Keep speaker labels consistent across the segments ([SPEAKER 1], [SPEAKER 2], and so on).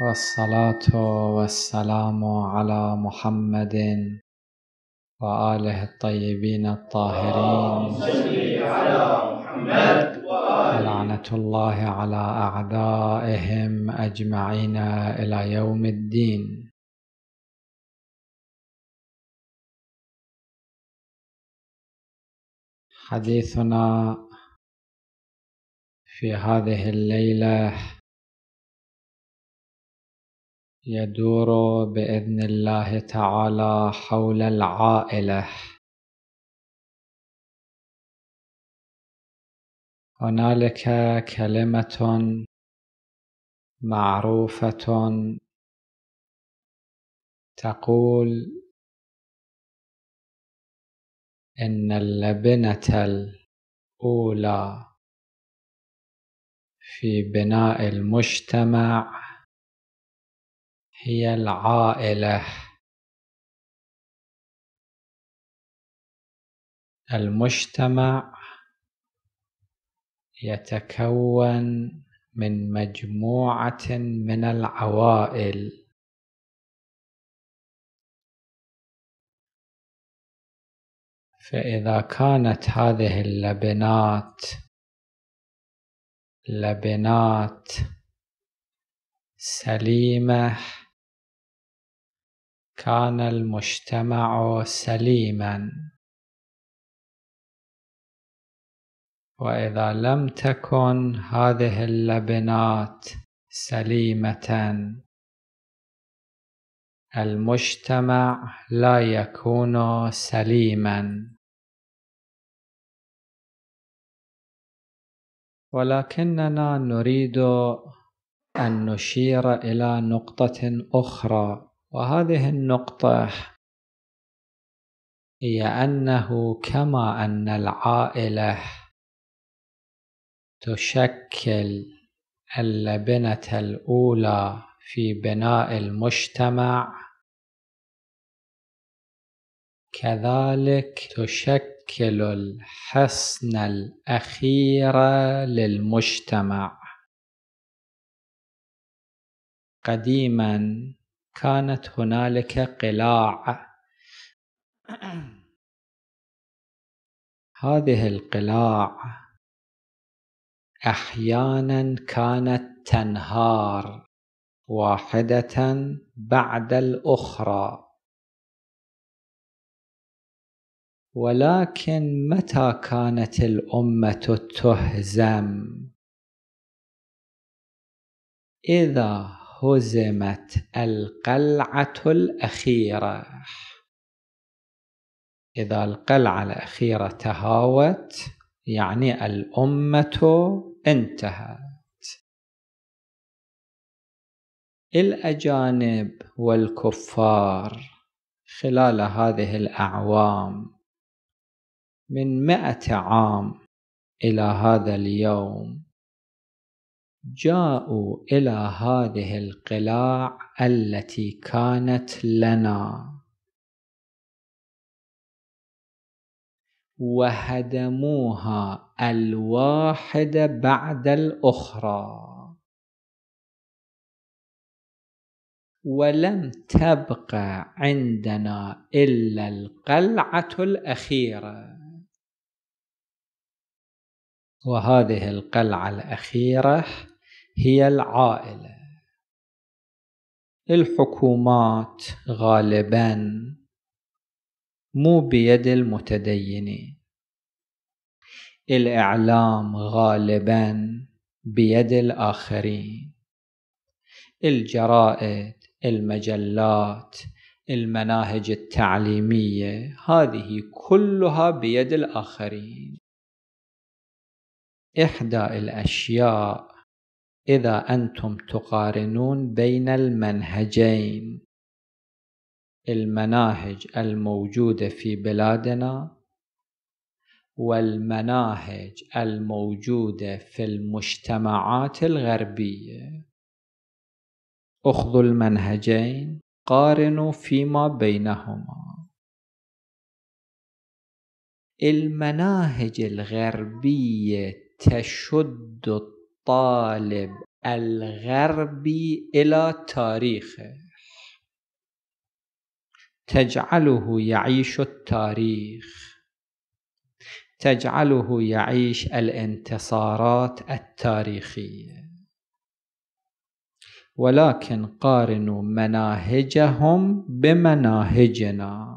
[SPEAKER 1] والصلاة والسلام على محمد وآله الطيبين الطاهرين
[SPEAKER 2] على محمد لعنة
[SPEAKER 3] الله على أعدائهم أجمعين إلى يوم الدين حديثنا في هذه الليله يدور باذن الله تعالى حول العائله هنالك كلمه معروفه تقول ان اللبنه الاولى في بناء المجتمع هي العائلة المجتمع يتكون من مجموعة من العوائل فإذا كانت هذه اللبنات
[SPEAKER 1] لبنات سليمه
[SPEAKER 3] كان المجتمع سليما واذا لم تكن هذه اللبنات سليمه المجتمع لا يكون سليما ولكننا نريد ان نشير الى نقطه
[SPEAKER 1] اخرى وهذه النقطة هي أنه كما أن العائلة تشكل اللبنة الأولى في بناء المجتمع كذلك تشكل الحصن الأخير للمجتمع قديما
[SPEAKER 3] كانت هنالك قلاع هذه القلاع احيانا كانت تنهار واحده
[SPEAKER 1] بعد الاخرى ولكن متى كانت الامه تهزم
[SPEAKER 3] اذا هزمت القلعة الأخيرة
[SPEAKER 1] إذا القلعة الأخيرة تهاوت يعني الأمة انتهت الأجانب والكفار خلال هذه الأعوام من مئة عام إلى هذا اليوم جاءوا إلى هذه القلاع التي كانت لنا
[SPEAKER 3] وهدموها الواحدة بعد الأخرى
[SPEAKER 1] ولم تبق عندنا إلا القلعة الأخيرة وهذه القلعة الأخيرة هي العائلة الحكومات غالبا مو بيد المتدينين الإعلام غالبا بيد الآخرين الجرائد المجلات المناهج التعليمية هذه كلها بيد الآخرين إحدى الأشياء إذا أنتم تقارنون بين المنهجين المناهج الموجودة في بلادنا والمناهج الموجودة في المجتمعات الغربية أخذوا المنهجين قارنوا فيما بينهما المناهج الغربية تشد الطالب الغربي إلى تاريخه تجعله يعيش التاريخ تجعله يعيش الانتصارات التاريخية ولكن قارنوا مناهجهم بمناهجنا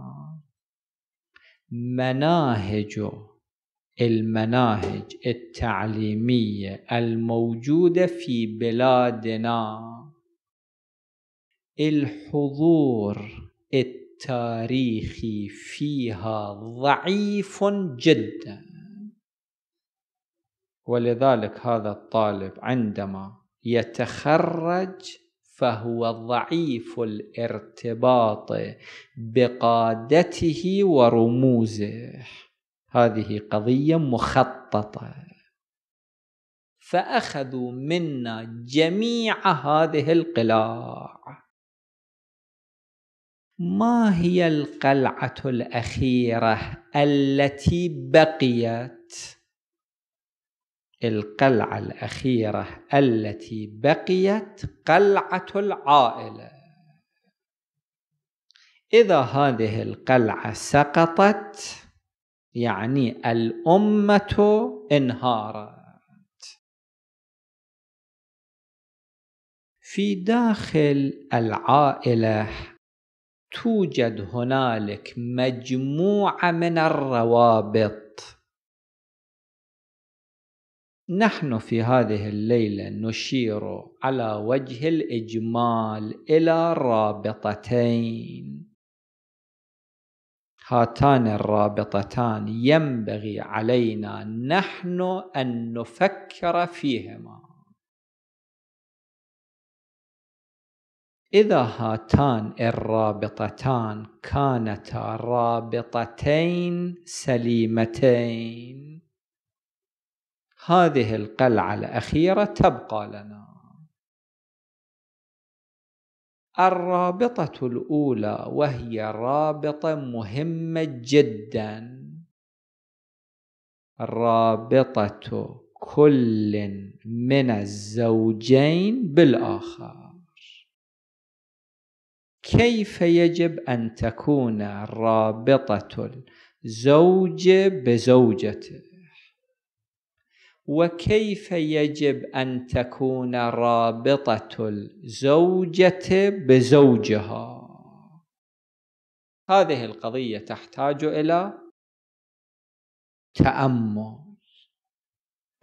[SPEAKER 1] مناهج المناهج التعليمية الموجودة في بلادنا الحضور التاريخي فيها ضعيف جدا ولذلك هذا الطالب عندما يتخرج فهو ضعيف الارتباط بقادته ورموزه هذه قضية مخططة فأخذوا منا جميع هذه القلاع ما هي القلعة الأخيرة التي بقيت القلعة الأخيرة التي بقيت قلعة العائلة إذا هذه القلعة سقطت
[SPEAKER 3] يعني الأمة انهارت في داخل
[SPEAKER 1] العائلة توجد هنالك مجموعة من الروابط نحن في هذه الليلة نشير على وجه الإجمال إلى رابطتين هاتان الرابطتان ينبغي علينا نحن ان نفكر فيهما اذا هاتان الرابطتان كانتا رابطتين سليمتين هذه القلعه الاخيره تبقى لنا الرابطة الأولى وهي رابطة مهمة جدا رابطة كل من الزوجين بالآخر كيف يجب أن تكون رابطة الزوج بزوجته وكيف يجب أن تكون رابطة الزوجة بزوجها هذه القضية تحتاج إلى تأمل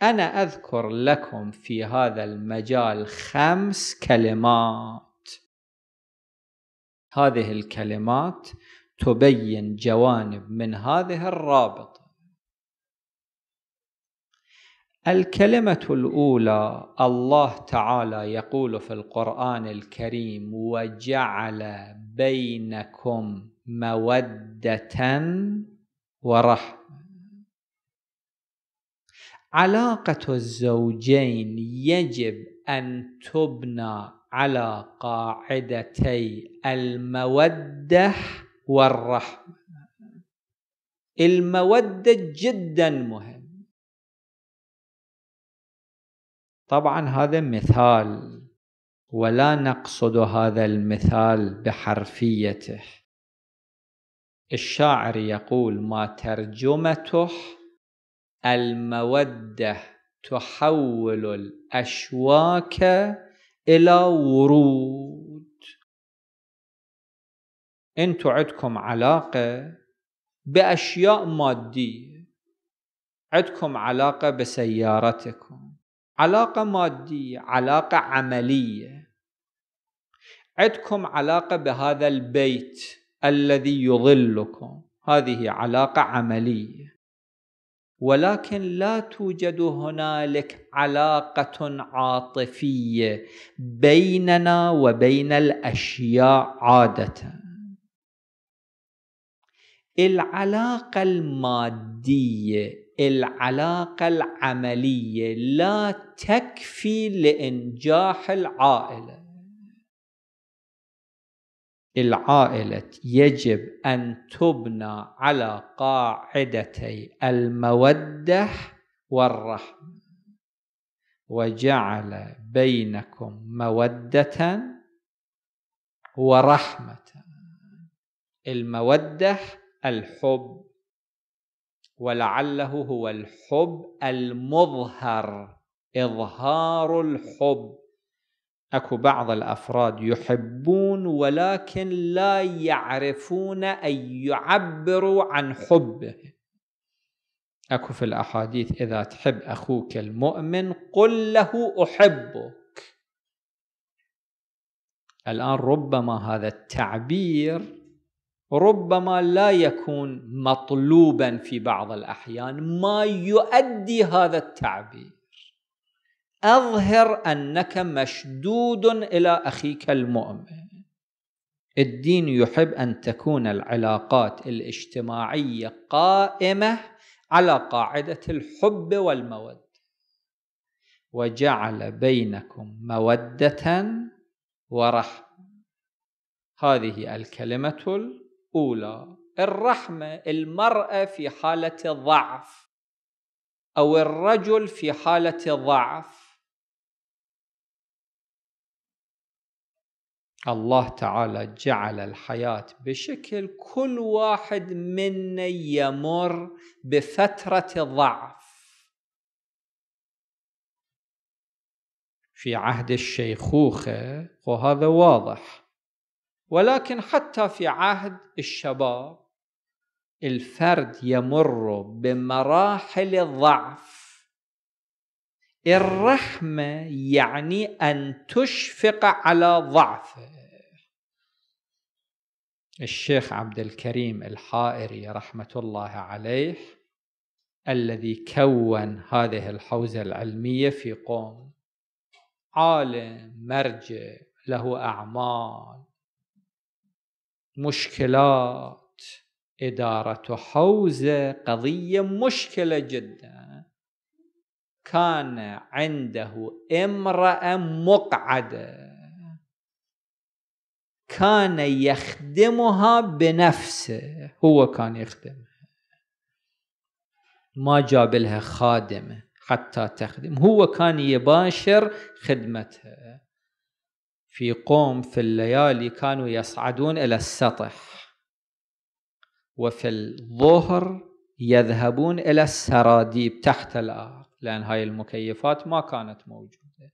[SPEAKER 1] أنا أذكر لكم في هذا المجال خمس كلمات هذه الكلمات تبين جوانب من هذه الرابطة الكلمة الأولى الله تعالى يقول في القرآن الكريم وجعل بينكم مودة ورحمة علاقة الزوجين يجب أن تبنى على قاعدتي المودة والرحمة المودة جدا مهمة طبعا هذا مثال ولا نقصد هذا المثال بحرفيته الشاعر يقول ما ترجمته المودة تحول الأشواك إلى ورود أنتوا عندكم علاقة بأشياء مادية عندكم علاقة بسيارتكم علاقة مادية علاقة عملية عندكم علاقة بهذا البيت الذي يظلكم هذه علاقة عملية ولكن لا توجد هنالك علاقة عاطفية بيننا وبين الأشياء عادةً العلاقة المادية العلاقة العملية لا تكفي لإنجاح العائلة العائلة يجب أن تبنى على قاعدتي المودة والرحمة وجعل بينكم مودة ورحمة المودة الحب ولعله هو الحب المظهر إظهار الحب اكو بعض الافراد يحبون ولكن لا يعرفون ان يعبروا عن حبه اكو في الاحاديث اذا تحب اخوك المؤمن قل له احبك الان ربما هذا التعبير ربما لا يكون مطلوبا في بعض الأحيان ما يؤدي هذا التعبير أظهر أنك مشدود إلى أخيك المؤمن الدين يحب أن تكون العلاقات الاجتماعية قائمة على قاعدة الحب والمودة وجعل بينكم مودة ورحمة هذه الكلمة أولى الرحمة المرأة في حالة ضعف أو الرجل في حالة ضعف الله تعالى جعل الحياة بشكل كل واحد منا يمر بفترة ضعف في عهد الشيخوخة وهذا واضح ولكن حتى في عهد الشباب الفرد يمر بمراحل الضعف الرحمة يعني أن تشفق على ضعفه الشيخ عبد الكريم الحائري رحمة الله عليه الذي كون هذه الحوزة العلمية في قوم عالم مرجع له أعمال مشكلات إدارة حوزة قضية مشكلة جدا كان عنده امرأة مقعدة كان يخدمها بنفسه هو كان يخدمها ما جاب لها خادمه حتى تخدم هو كان يباشر خدمتها في قوم في الليالي كانوا يصعدون إلى السطح وفي الظهر يذهبون إلى السراديب تحت الأرض لأن هاي المكيفات ما كانت موجودة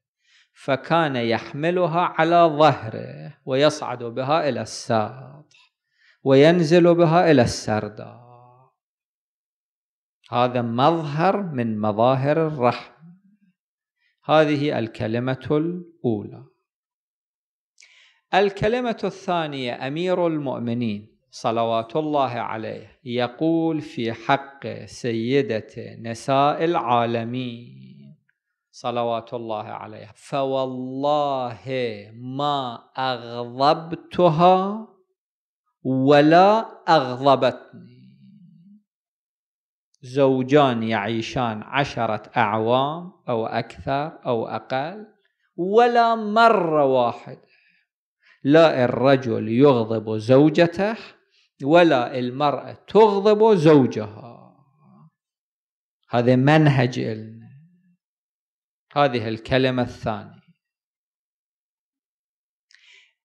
[SPEAKER 1] فكان يحملها على ظهره ويصعد بها إلى السطح وينزل بها إلى السرداب هذا مظهر من مظاهر الرحمة هذه الكلمة الأولى الكلمة الثانية أمير المؤمنين صلوات الله عليه يقول في حق سيدة نساء العالمين صلوات الله عليها فوالله ما أغضبتها ولا أغضبتني زوجان يعيشان عشرة أعوام أو أكثر أو أقل ولا مرة واحدة لا الرجل يغضب زوجته ولا المرأة تغضب زوجها هذا منهج إلنا هذه الكلمة الثانية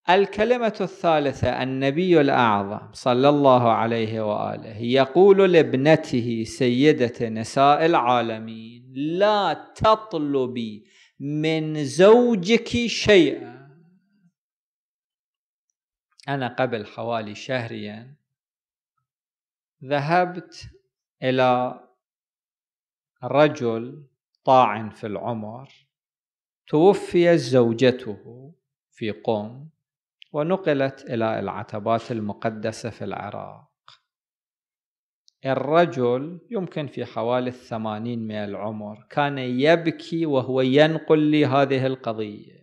[SPEAKER 1] الكلمة الثالثة النبي الأعظم صلى الله عليه وآله يقول لابنته سيدة نساء العالمين لا تطلبي من زوجك شيئا أنا قبل حوالي شهرين ذهبت إلى رجل طاعن في العمر توفيت زوجته في قم ونقلت إلى العتبات المقدسة في العراق الرجل يمكن في حوالي الثمانين من العمر كان يبكي وهو ينقل لي هذه القضية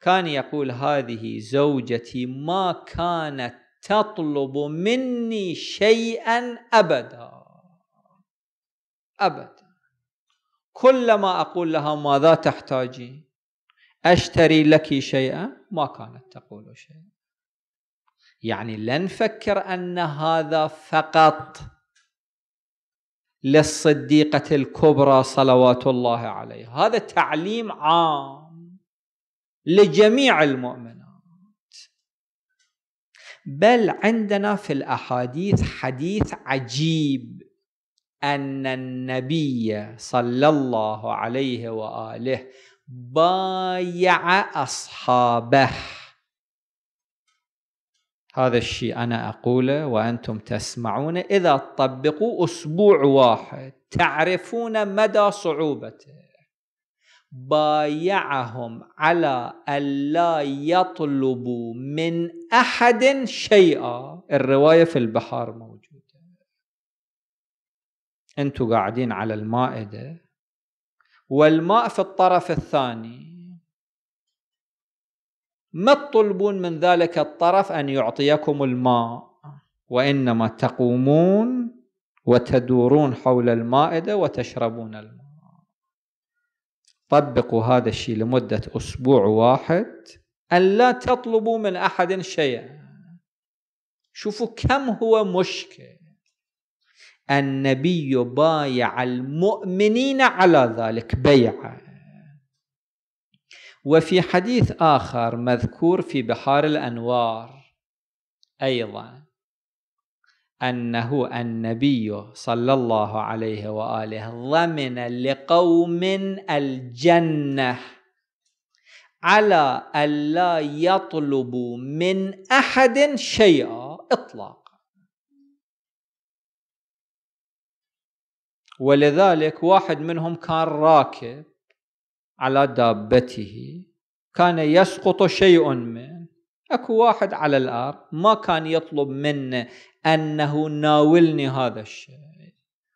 [SPEAKER 1] كان يقول هذه زوجتي ما كانت تطلب مني شيئا ابدا ابدا كلما اقول لها ماذا تحتاجين أشتري لك شيئا ما كانت تقول شيئا يعني لنفكر أن هذا فقط للصديقة الكبرى صلوات الله عليها هذا تعليم عام لجميع المؤمنات بل عندنا في الاحاديث حديث عجيب ان النبي صلى الله عليه واله بايع اصحابه هذا الشيء انا اقوله وانتم تسمعون اذا تطبقوا اسبوع واحد تعرفون مدى صعوبته بايعهم على ألا يطلبوا من أحد شيئا الرواية في البحار موجودة أنتوا قاعدين على المائدة والماء في الطرف الثاني ما تطلبون من ذلك الطرف أن يعطيكم الماء وإنما تقومون وتدورون حول المائدة وتشربون الماء طبقوا هذا الشيء لمدة أسبوع واحد أن لا تطلبوا من أحد شيئا شوفوا كم هو مشكل النبي بايع المؤمنين على ذلك بيعه وفي حديث آخر مذكور في بحار الأنوار أيضا أنه النبي صلى الله عليه وآله ضمن لقوم الجنة على ألا يطلبوا من أحد شيئا إطلاقا ولذلك واحد منهم كان راكب على دابته كان يسقط شيء منه اكو واحد على الارض ما كان يطلب منه أنه ناولني هذا الشيء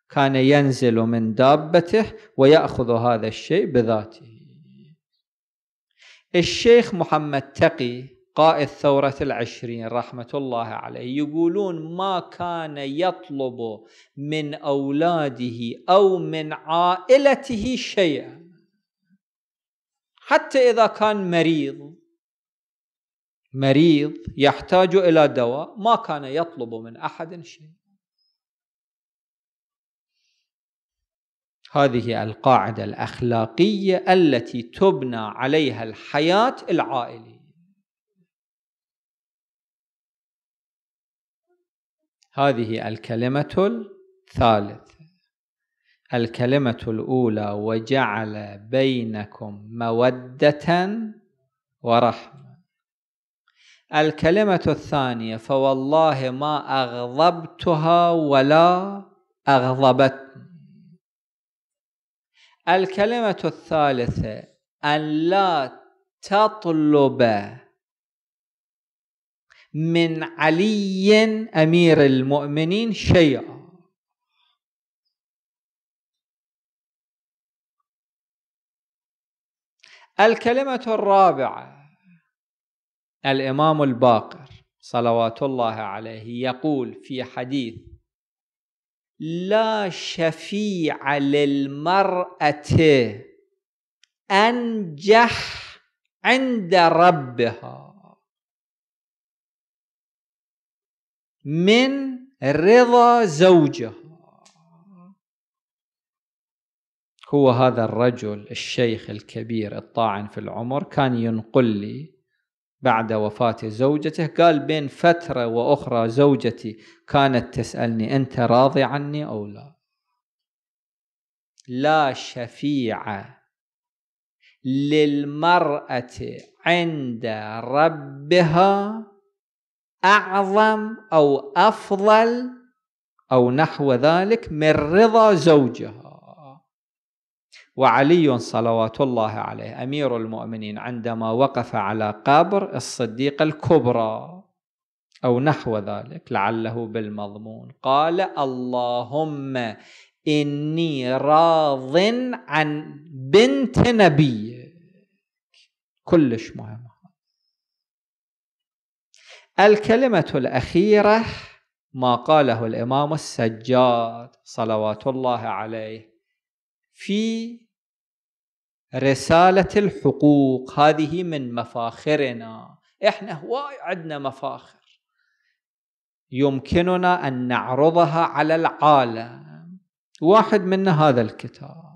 [SPEAKER 1] كان ينزل من دابته ويأخذ هذا الشيء بذاته الشيخ محمد تقي قائد ثورة العشرين رحمة الله عليه يقولون ما كان يطلب من أولاده أو من عائلته شيئا حتى إذا كان مريض مريض يحتاج الى دواء ما كان يطلب من احد شيء هذه القاعده الاخلاقيه التي تبنى عليها الحياه العائليه هذه الكلمه الثالثه الكلمه الاولى وجعل بينكم موده ورحمه الكلمة الثانية فوالله ما أغضبتها ولا أغضبتني الكلمة الثالثة أن لا تطلب من علي أمير المؤمنين شيئا الكلمة الرابعة الإمام الباقر صلوات الله عليه يقول في حديث لا شفيع للمرأة أنجح عند ربها من رضا زوجها هو هذا الرجل الشيخ الكبير الطاعن في العمر كان ينقل لي بعد وفاة زوجته قال بين فترة وأخرى زوجتي كانت تسألني أنت راضي عني أو لا لا شفيعة للمرأة عند ربها أعظم أو أفضل أو نحو ذلك من رضا زوجها وعلي صلوات الله عليه امير المؤمنين عندما وقف على قبر الصديقه الكبرى او نحو ذلك لعله بالمضمون قال اللهم اني راض عن بنت نبيك كلش مهم الكلمه الاخيره ما قاله الامام السجاد صلوات الله عليه في رسالة الحقوق هذه من مفاخرنا احنا هواي عندنا مفاخر يمكننا أن نعرضها على العالم واحد منا هذا الكتاب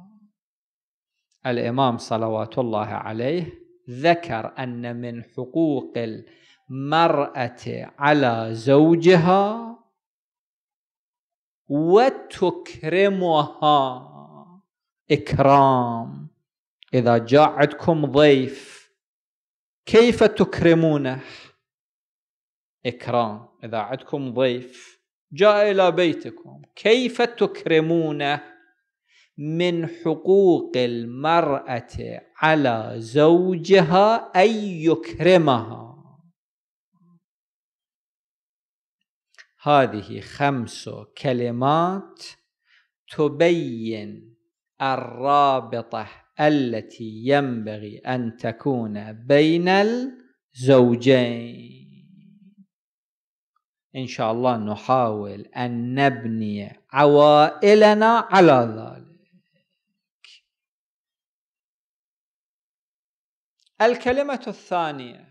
[SPEAKER 1] الإمام صلوات الله عليه ذكر أن من حقوق المرأة على زوجها وتكرمها إكرام إذا جاء عندكم ضيف كيف تكرمونه إكرام إذا عندكم ضيف جاء إلى بيتكم كيف تكرمونه من حقوق المرأة على زوجها أن يكرمها هذه خمس كلمات تبين الرابطة التي ينبغي أن تكون بين الزوجين إن شاء الله نحاول أن نبني عوائلنا على ذلك الكلمة الثانية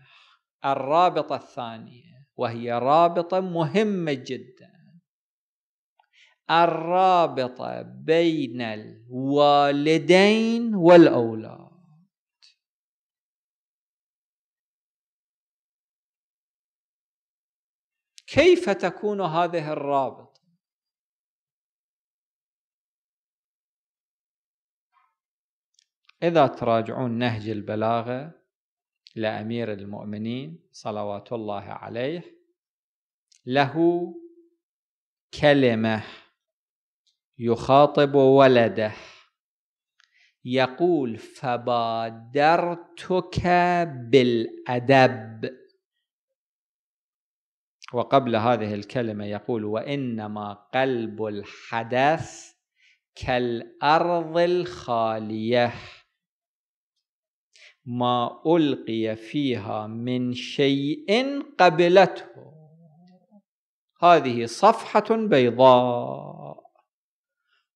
[SPEAKER 1] الرابطة الثانية وهي رابطة مهمة جدا الرابطه بين الوالدين والاولاد كيف تكون هذه الرابطه اذا تراجعون نهج البلاغه لامير المؤمنين صلوات الله عليه له كلمه يخاطب ولده يقول فبادرتك بالادب وقبل هذه الكلمه يقول وانما قلب الحدث كالارض الخاليه ما القي فيها من شيء قبلته هذه صفحه بيضاء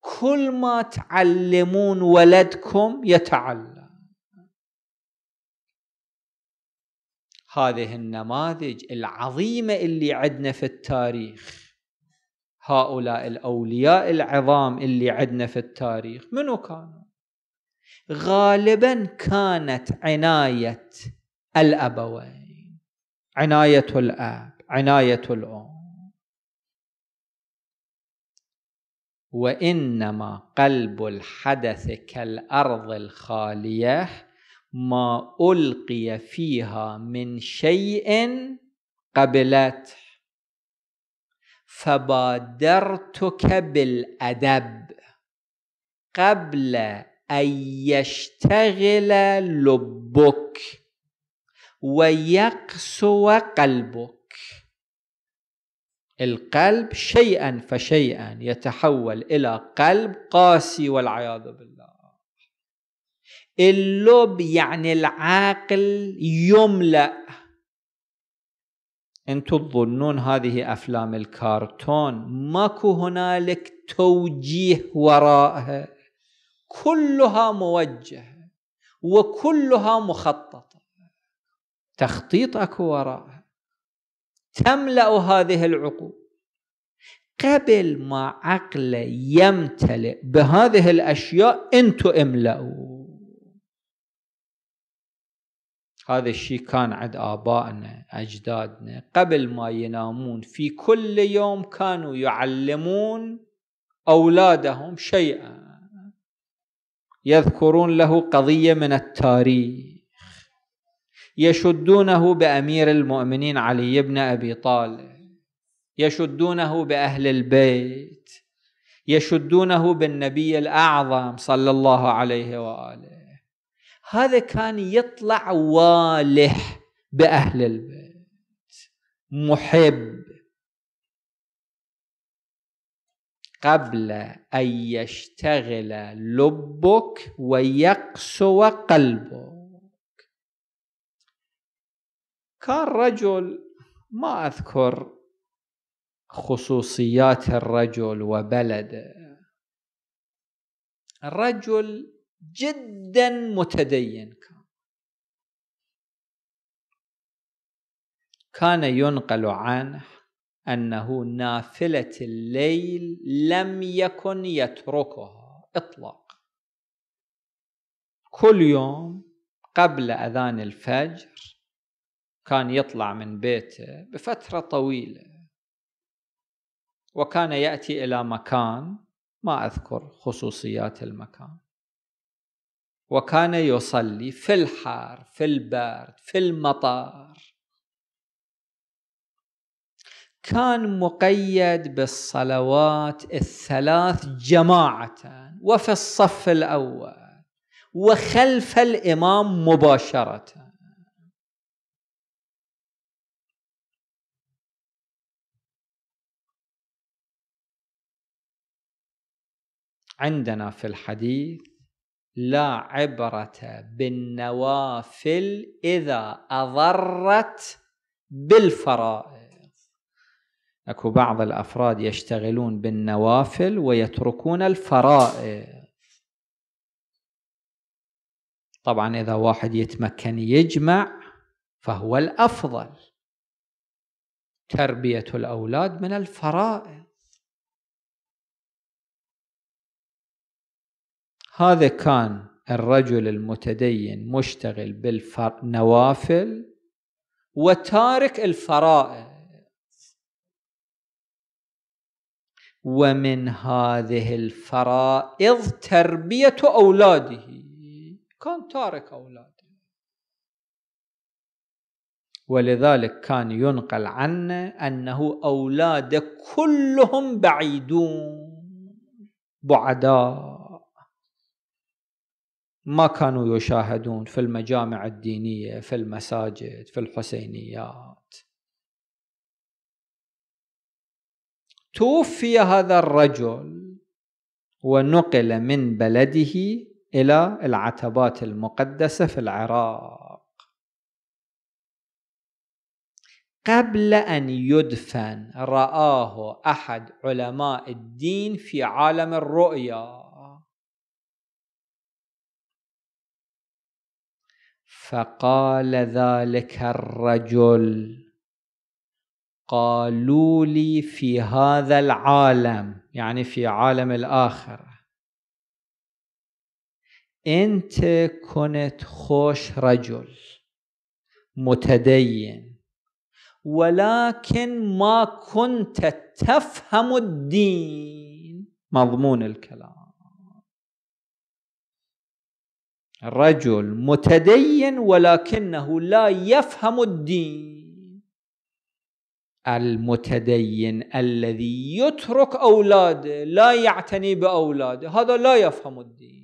[SPEAKER 1] كل ما تعلمون ولدكم يتعلم هذه النماذج العظيمة اللي عندنا في التاريخ هؤلاء الأولياء العظام اللي عندنا في التاريخ منو كانوا؟ غالبا كانت عناية الأبوين عناية الأب عناية الأم وانما قلب الحدث كالارض الخاليه ما القي فيها من شيء قبلته فبادرتك بالادب قبل ان يشتغل لبك ويقسو قلبك القلب شيئا فشيئا يتحول إلى قلب قاسي والعياذ بالله اللب يعني العاقل يملأ انتم تظنون هذه افلام الكارتون ماكو هنالك توجيه وراءها كلها موجهه وكلها مخططه تخطيط اكو وراءها تملا هذه العقول قبل ما عقله يمتلئ بهذه الاشياء انتم املأوا هذا الشيء كان عند ابائنا اجدادنا قبل ما ينامون في كل يوم كانوا يعلمون اولادهم شيئا يذكرون له قضيه من التاريخ يشدونه بأمير المؤمنين علي بن أبي طالب يشدونه بأهل البيت يشدونه بالنبي الأعظم صلى الله عليه وآله هذا كان يطلع والح بأهل البيت محب قبل أن يشتغل لبك ويقسو قلبك كان رجل ما أذكر خصوصيات الرجل وبلده الرجل جدا متدين كان كان ينقل عنه أنه نافلة الليل لم يكن يتركها إطلاقا كل يوم قبل أذان الفجر كان يطلع من بيته بفترة طويلة وكان يأتي إلى مكان ما أذكر خصوصيات المكان وكان يصلي في الحار في البرد في المطر كان مقيد بالصلوات الثلاث جماعة وفي الصف الأول وخلف الإمام مباشرةً عندنا في الحديث لا عبرة بالنوافل إذا أضرت بالفرائض اكو بعض الافراد يشتغلون بالنوافل ويتركون الفرائض طبعا اذا واحد يتمكن يجمع فهو الافضل تربيه الاولاد من الفرائض هذا كان الرجل المتدين مشتغل بالنوافل وتارك الفرائض ومن هذه الفرائض تربية أولاده كان تارك أولاده ولذلك كان ينقل عنه أنه أولاد كلهم بعيدون بعداء ما كانوا يشاهدون في المجامع الدينية في المساجد في الحسينيات توفي هذا الرجل ونقل من بلده إلى العتبات المقدسة في العراق قبل أن يدفن رآه أحد علماء الدين في عالم الرؤيا فقال ذلك الرجل قالوا لي في هذا العالم يعني في عالم الآخرة أنت كنت خوش رجل متدين ولكن ما كنت تفهم الدين مضمون الكلام رجل متدين ولكنه لا يفهم الدين المتدين الذي يترك أولاده لا يعتني بأولاده هذا لا يفهم الدين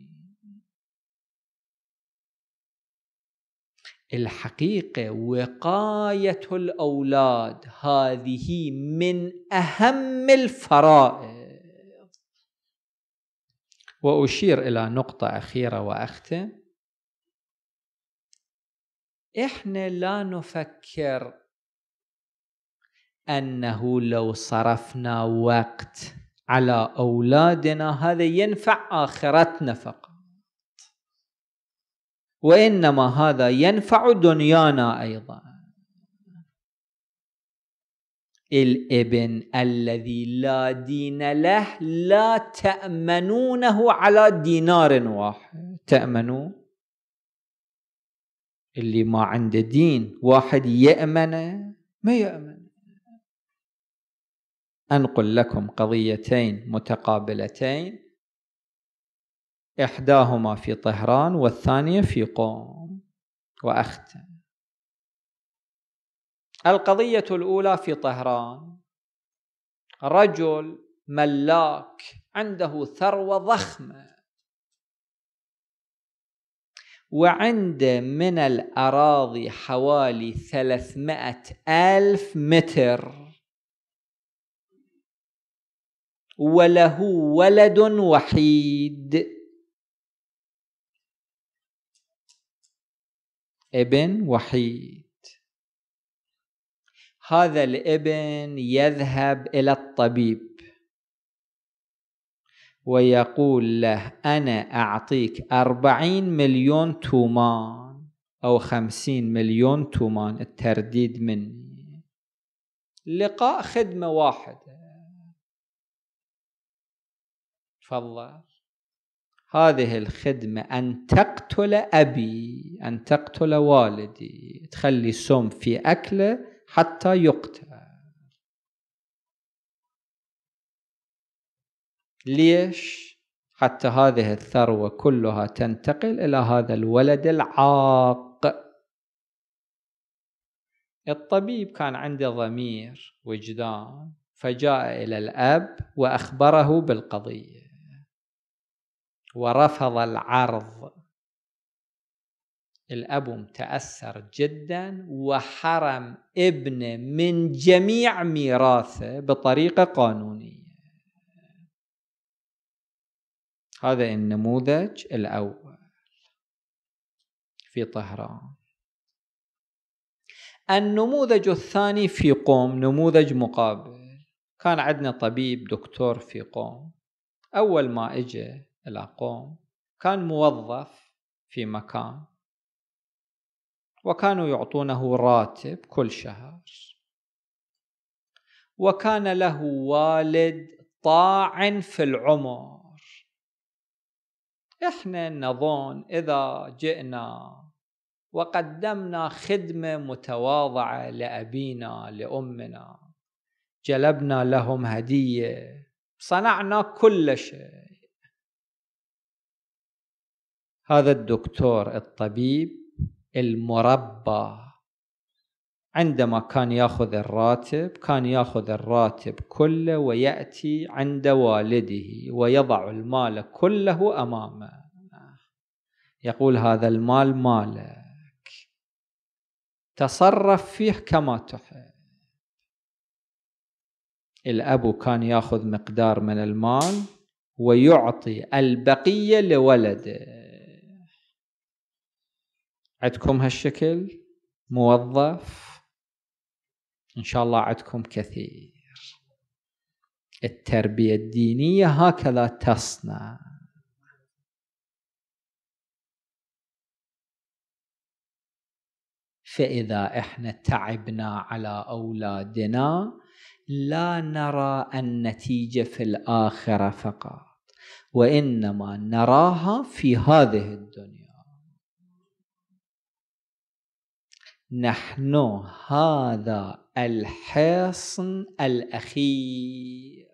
[SPEAKER 1] الحقيقة وقاية الأولاد هذه من أهم الفرائض وأشير إلى نقطة أخيرة وأختم احنا لا نفكر انه لو صرفنا وقت على اولادنا هذا ينفع اخرتنا فقط وانما هذا ينفع دنيانا ايضا الابن الذي لا دين له لا تامنونه على دينار واحد تامنون اللي ما عنده دين واحد يأمنه
[SPEAKER 3] ما يأمن
[SPEAKER 1] أنقل لكم قضيتين متقابلتين إحداهما في طهران والثانية في قوم وأختم القضية الأولى في طهران رجل ملاك عنده ثروة ضخمة وعنده من الأراضي حوالي ثلاثمائة ألف متر وله ولد وحيد ابن وحيد هذا الابن يذهب إلى الطبيب ويقول له أنا أعطيك أربعين مليون تومان أو خمسين مليون تومان الترديد مني لقاء خدمة واحدة تفضل هذه الخدمة أن تقتل أبي أن تقتل والدي تخلي سم في أكله حتى يقتل ليش حتى هذه الثروة كلها تنتقل إلى هذا الولد العاق الطبيب كان عنده ضمير وجدان فجاء إلى الأب وأخبره بالقضية ورفض العرض الأب متأثر جدا وحرم ابنه من جميع ميراثه بطريقة قانونية هذا النموذج الأول في طهران النموذج الثاني في قوم نموذج مقابل كان عندنا طبيب دكتور في قوم أول ما إجا إلى قوم كان موظف في مكان وكانوا يعطونه راتب كل شهر وكان له والد طاعن في العمر احنا نظن اذا جئنا وقدمنا خدمه متواضعه لابينا لامنا جلبنا لهم هديه صنعنا كل شيء هذا الدكتور الطبيب المربى عندما كان ياخذ الراتب كان ياخذ الراتب كله وياتي عند والده ويضع المال كله امامه يقول هذا المال مالك تصرف فيه كما تحب الاب كان ياخذ مقدار من المال ويعطي البقيه لولده عندكم هالشكل موظف إن شاء الله عندكم كثير التربية الدينية هكذا تصنع فإذا إحنا تعبنا على أولادنا لا نرى النتيجة في الآخرة فقط وإنما نراها في هذه الدنيا نحن هذا الحصن الأخير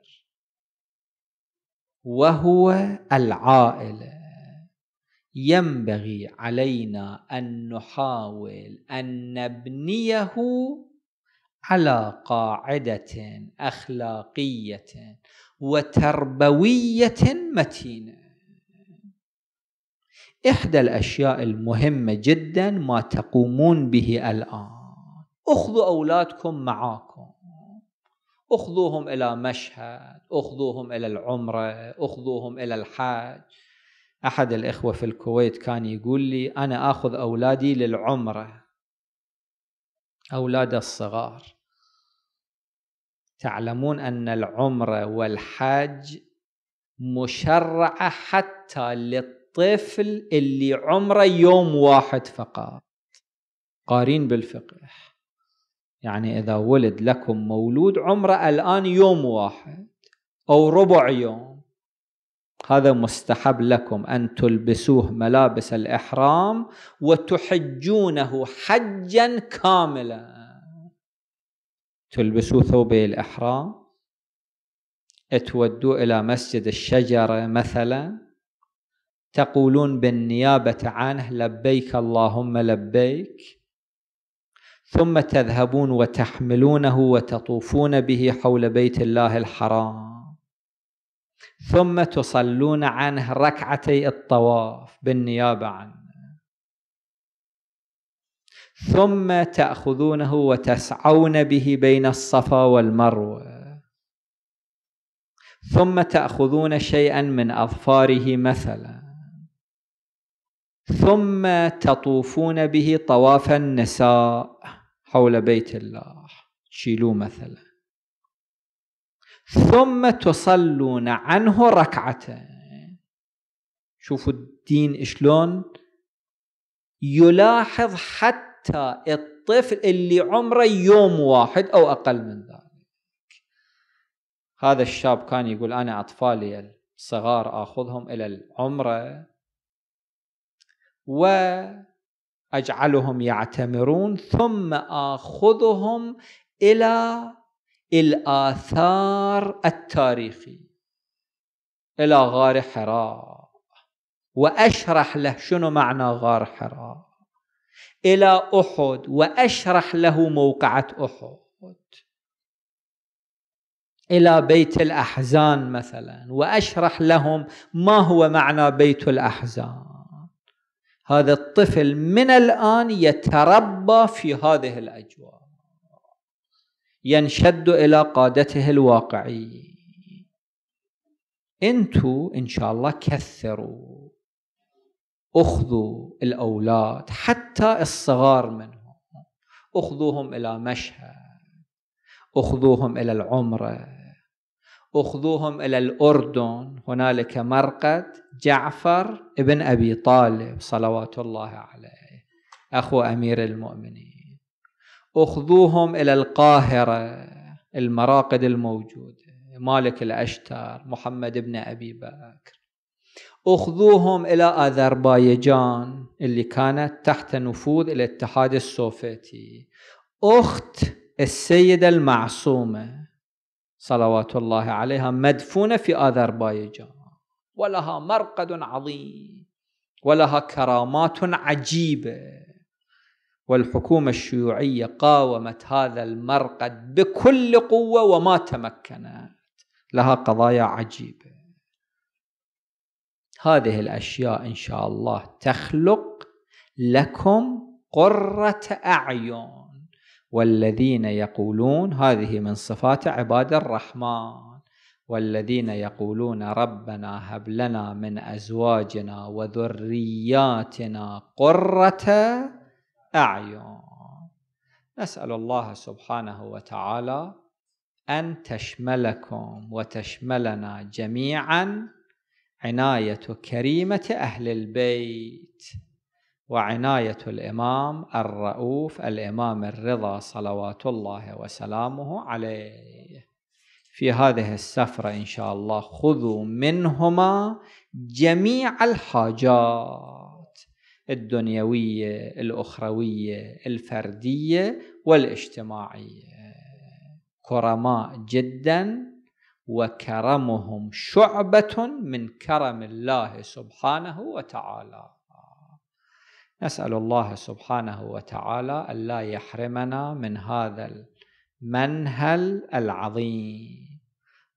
[SPEAKER 1] وهو العائلة ينبغي علينا أن نحاول أن نبنيه على قاعدة أخلاقية وتربوية متينة إحدى الأشياء المهمة جدا ما تقومون به الآن أخذوا أولادكم معاكم أخذوهم إلى مشهد أخذوهم إلى العمرة أخذوهم إلى الحج أحد الإخوة في الكويت كان يقول لي أنا أخذ أولادي للعمرة أولاد الصغار تعلمون أن العمرة والحج مشرعة حتى للطفل الطفل اللي عمره يوم واحد فقط قارين بالفقه يعني إذا ولد لكم مولود عمره الآن يوم واحد أو ربع يوم هذا مستحب لكم أن تلبسوه ملابس الإحرام وتحجونه حجا كاملا تلبسوا ثوب الإحرام تودوا إلى مسجد الشجرة مثلا تقولون بالنيابة عنه لبيك اللهم لبيك ثم تذهبون وتحملونه وتطوفون به حول بيت الله الحرام ثم تصلون عنه ركعتي الطواف بالنيابة عنه ثم تأخذونه وتسعون به بين الصفا والمروه ثم تأخذون شيئا من أظفاره مثلا ثم تطوفون به طواف النساء حول بيت الله شيلوه مثلا ثم تصلون عنه ركعتين شوفوا الدين شلون يلاحظ حتى الطفل اللي عمره يوم واحد او اقل من ذلك هذا الشاب كان يقول انا اطفالي الصغار اخذهم الى العمره واجعلهم يعتمرون ثم اخذهم الى الاثار التاريخي الى غار حراء واشرح له شنو معنى غار حراء الى احد واشرح له موقعه احد الى بيت الاحزان مثلا واشرح لهم ما هو معنى بيت الاحزان هذا الطفل من الآن يتربى في هذه الأجواء ينشد إلى قادته الواقعي أنتوا إن شاء الله كثروا أخذوا الأولاد حتى الصغار منهم أخذوهم إلى مشهد أخذوهم إلى العمرة أخذوهم إلى الأردن هنالك مرقد جعفر بن أبي طالب صلوات الله عليه أخو أمير المؤمنين أخذوهم إلى القاهرة المراقد الموجودة مالك الأشتر محمد بن أبي بكر أخذوهم إلى أذربيجان اللي كانت تحت نفوذ الاتحاد السوفيتي أخت السيدة المعصومة صلوات الله عليها مدفونة في أذربيجان ولها مرقد عظيم ولها كرامات عجيبه والحكومه الشيوعيه قاومت هذا المرقد بكل قوه وما تمكنت لها قضايا عجيبه هذه الاشياء ان شاء الله تخلق لكم قره اعين والذين يقولون هذه من صفات عباد الرحمن والذين يقولون ربنا هب لنا من ازواجنا وذرياتنا قره اعين نسال الله سبحانه وتعالى ان تشملكم وتشملنا جميعا عنايه كريمه اهل البيت وعنايه الامام الرؤوف الامام الرضا صلوات الله وسلامه عليه في هذه السفرة إن شاء الله خذوا منهما جميع الحاجات الدنيوية الأخروية الفردية والاجتماعية كرماء جدا وكرمهم شعبة من كرم الله سبحانه وتعالى نسأل الله سبحانه وتعالى ألا يحرمنا من هذا منهل العظيم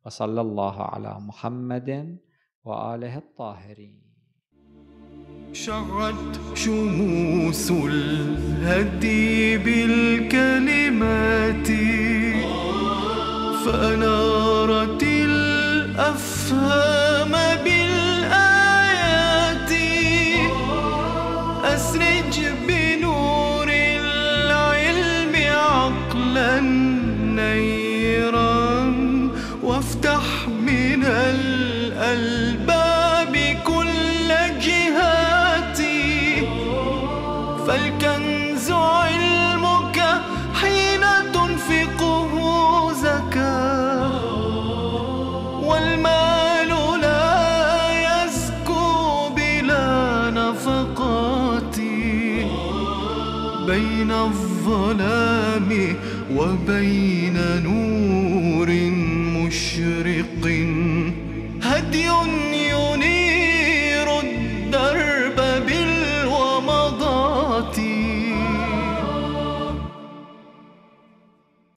[SPEAKER 1] وصلى الله على محمد واله الطاهرين
[SPEAKER 2] شعت شموس الهدي بالكلمات فانارت الافهام وبين نور مشرق